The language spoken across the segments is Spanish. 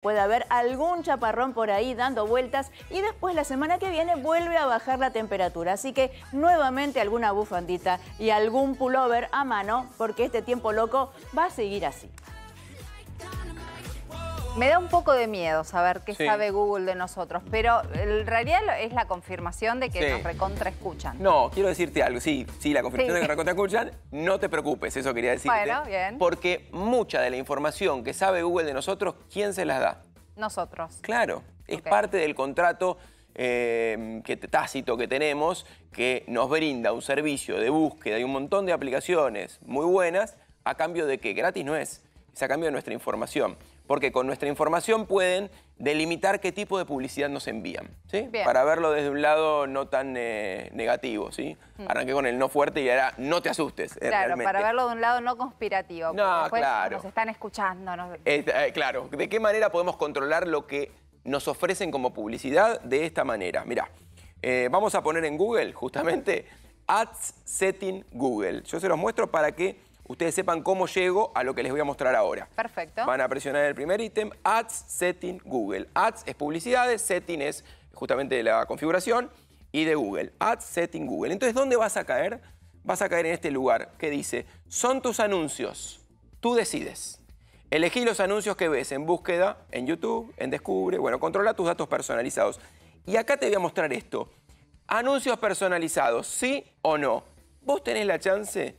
Puede haber algún chaparrón por ahí dando vueltas y después la semana que viene vuelve a bajar la temperatura. Así que nuevamente alguna bufandita y algún pullover a mano porque este tiempo loco va a seguir así. Me da un poco de miedo saber qué sabe Google de nosotros, pero en realidad es la confirmación de que nos recontra escuchan. No, quiero decirte algo, sí, sí, la confirmación de que recontra escuchan, no te preocupes, eso quería decirte. Bueno, bien. Porque mucha de la información que sabe Google de nosotros, ¿quién se las da? Nosotros. Claro, es parte del contrato em, que, tácito que tenemos, que nos brinda un servicio de búsqueda y un montón de aplicaciones muy buenas, a cambio de que gratis no es, es a cambio de nuestra información porque con nuestra información pueden delimitar qué tipo de publicidad nos envían, ¿sí? Para verlo desde un lado no tan eh, negativo, ¿sí? Mm. Arranqué con el no fuerte y ahora no te asustes, eh, Claro, para verlo de un lado no conspirativo. No, claro. Nos están escuchando. Eh, claro, ¿de qué manera podemos controlar lo que nos ofrecen como publicidad de esta manera? Mira, vamos a poner en Google justamente Ads Setting Google. Yo se los muestro para que ustedes sepan cómo llego a lo que les voy a mostrar ahora. Perfecto. Van a presionar el primer ítem, Ads, Setting, Google. Ads es publicidades, Setting es justamente la configuración y de Google. Ads, Setting, Google. Entonces, ¿dónde vas a caer? Vas a caer en este lugar que dice, son tus anuncios, tú decides. Elegí los anuncios que ves en búsqueda, en YouTube, en Descubre. Bueno, controla tus datos personalizados. Y acá te voy a mostrar esto. Anuncios personalizados, sí o no. Vos tenés la chance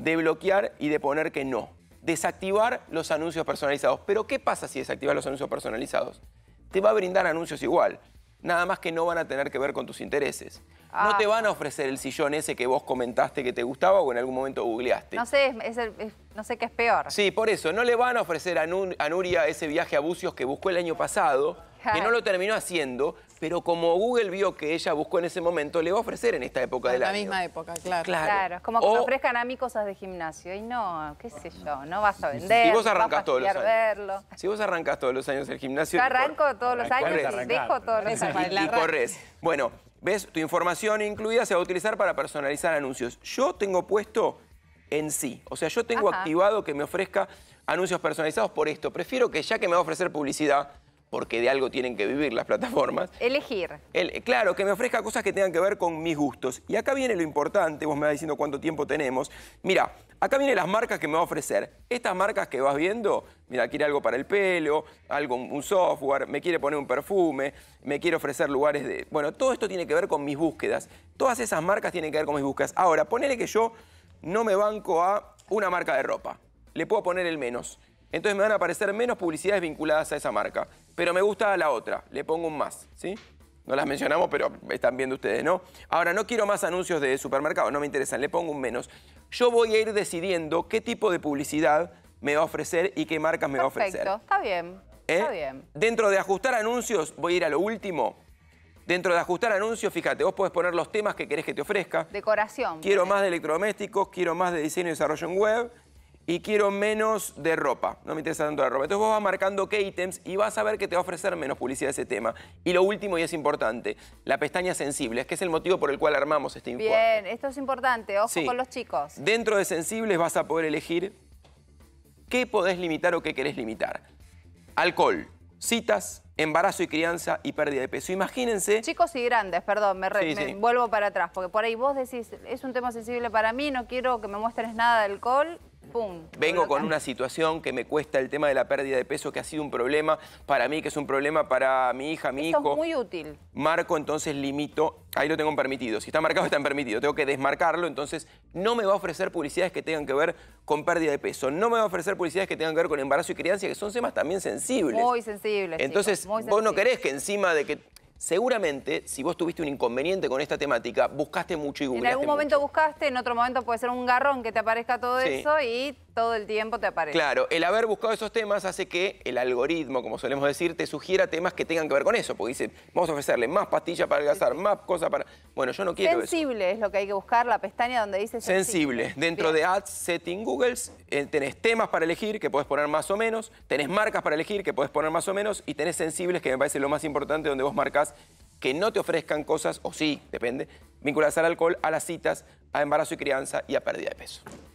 de bloquear y de poner que no. Desactivar los anuncios personalizados. Pero ¿qué pasa si desactivas los anuncios personalizados? Te va a brindar anuncios igual, nada más que no van a tener que ver con tus intereses. No ah. te van a ofrecer el sillón ese que vos comentaste que te gustaba o en algún momento googleaste. No sé, no sé qué es peor. Sí, por eso, no le van a ofrecer a, Nuria ese viaje a Bucios que buscó el año pasado que no lo terminó haciendo, pero como Google vio que ella buscó en ese momento, le va a ofrecer en esta época del año. En la misma época, claro. Claro, es como que ofrezcan a mí cosas de gimnasio. Y no, qué sé yo, no vas a vender, si vos arrancas todos los años. Si vos arrancas todos los años el gimnasio... Yo arranco todos los años y dejo todos los años. Y, corres. Bueno, ves, tu información incluida se va a utilizar para personalizar anuncios. Yo tengo puesto en sí. O sea, yo tengo activado que me ofrezca anuncios personalizados por esto. Prefiero que ya que me va a ofrecer publicidad porque de algo tienen que vivir las plataformas. Elegir. claro, que me ofrezca cosas que tengan que ver con mis gustos. Y acá viene lo importante, vos me vas diciendo cuánto tiempo tenemos. Mira, acá vienen las marcas que me va a ofrecer. Estas marcas que vas viendo, mira, quiere algo para el pelo, algo, un software, me quiere poner un perfume, me quiere ofrecer lugares de... Bueno, todo esto tiene que ver con mis búsquedas. Todas esas marcas tienen que ver con mis búsquedas. Ahora, ponele que yo no me banco a una marca de ropa. Le puedo poner el menos entonces me van a aparecer menos publicidades vinculadas a esa marca. Pero me gusta la otra, le pongo un más, ¿sí? No las mencionamos, pero están viendo ustedes, ¿no? Ahora, no quiero más anuncios de supermercado, no me interesan, le pongo un menos. Yo voy a ir decidiendo qué tipo de publicidad me va a ofrecer y qué marcas me va a ofrecer. Perfecto, está bien. ¿Eh? Está bien. Dentro de ajustar anuncios, voy a ir a lo último. Dentro de ajustar anuncios, fíjate, vos podés poner los temas que querés que te ofrezca. Decoración. Quiero más de electrodomésticos, quiero más de diseño y desarrollo en web, y quiero menos de ropa. No me interesa tanto la ropa. Entonces vos vas marcando qué ítems y vas a ver que te va a ofrecer menos publicidad ese tema. Y lo último, y es importante, la pestaña sensible, que es el motivo por el cual armamos este informe. Bien, esto es importante, ojo con los chicos. Dentro de sensibles vas a poder elegir qué podés limitar o qué querés limitar. Alcohol, citas, embarazo y crianza y pérdida de peso. Imagínense... Chicos y grandes, perdón, me, vuelvo para atrás, porque por ahí vos decís, es un tema sensible para mí, no quiero que me muestres nada de alcohol, Vengo con una situación que me cuesta el tema de la pérdida de peso, que ha sido un problema para mí, que es un problema para mi hija, mi hijo. Es muy útil. Marco, entonces limito. Ahí lo tengo permitido. Si está marcado, está en permitido. Tengo que desmarcarlo. Entonces, no me va a ofrecer publicidades que tengan que ver con pérdida de peso. No me va a ofrecer publicidades que tengan que ver con embarazo y crianza, que son temas también sensibles. Muy sensibles. Entonces, vos no querés que encima de que Seguramente, si vos tuviste un inconveniente con esta temática, buscaste mucho y En algún momento buscaste, en otro momento puede ser un garrón que te aparezca todo eso y todo el tiempo te aparece. Claro, el haber buscado esos temas hace que el algoritmo, como solemos decir, te sugiera temas que tengan que ver con eso, porque dice, vamos a ofrecerle más pastillas para adelgazar, más cosas para... Bueno, yo no quiero Sensible es lo que hay que buscar, la pestaña donde dice sensible. Dentro de Ads, Setting, Googles, eh, tenés temas para elegir, que podés poner más o menos, tenés marcas para elegir, que podés poner más o menos, y tenés sensibles, que me parece lo más importante, donde vos marcas que no te ofrezcan cosas, o sí, depende, vinculadas al alcohol, a las citas, a embarazo y crianza y a pérdida de peso.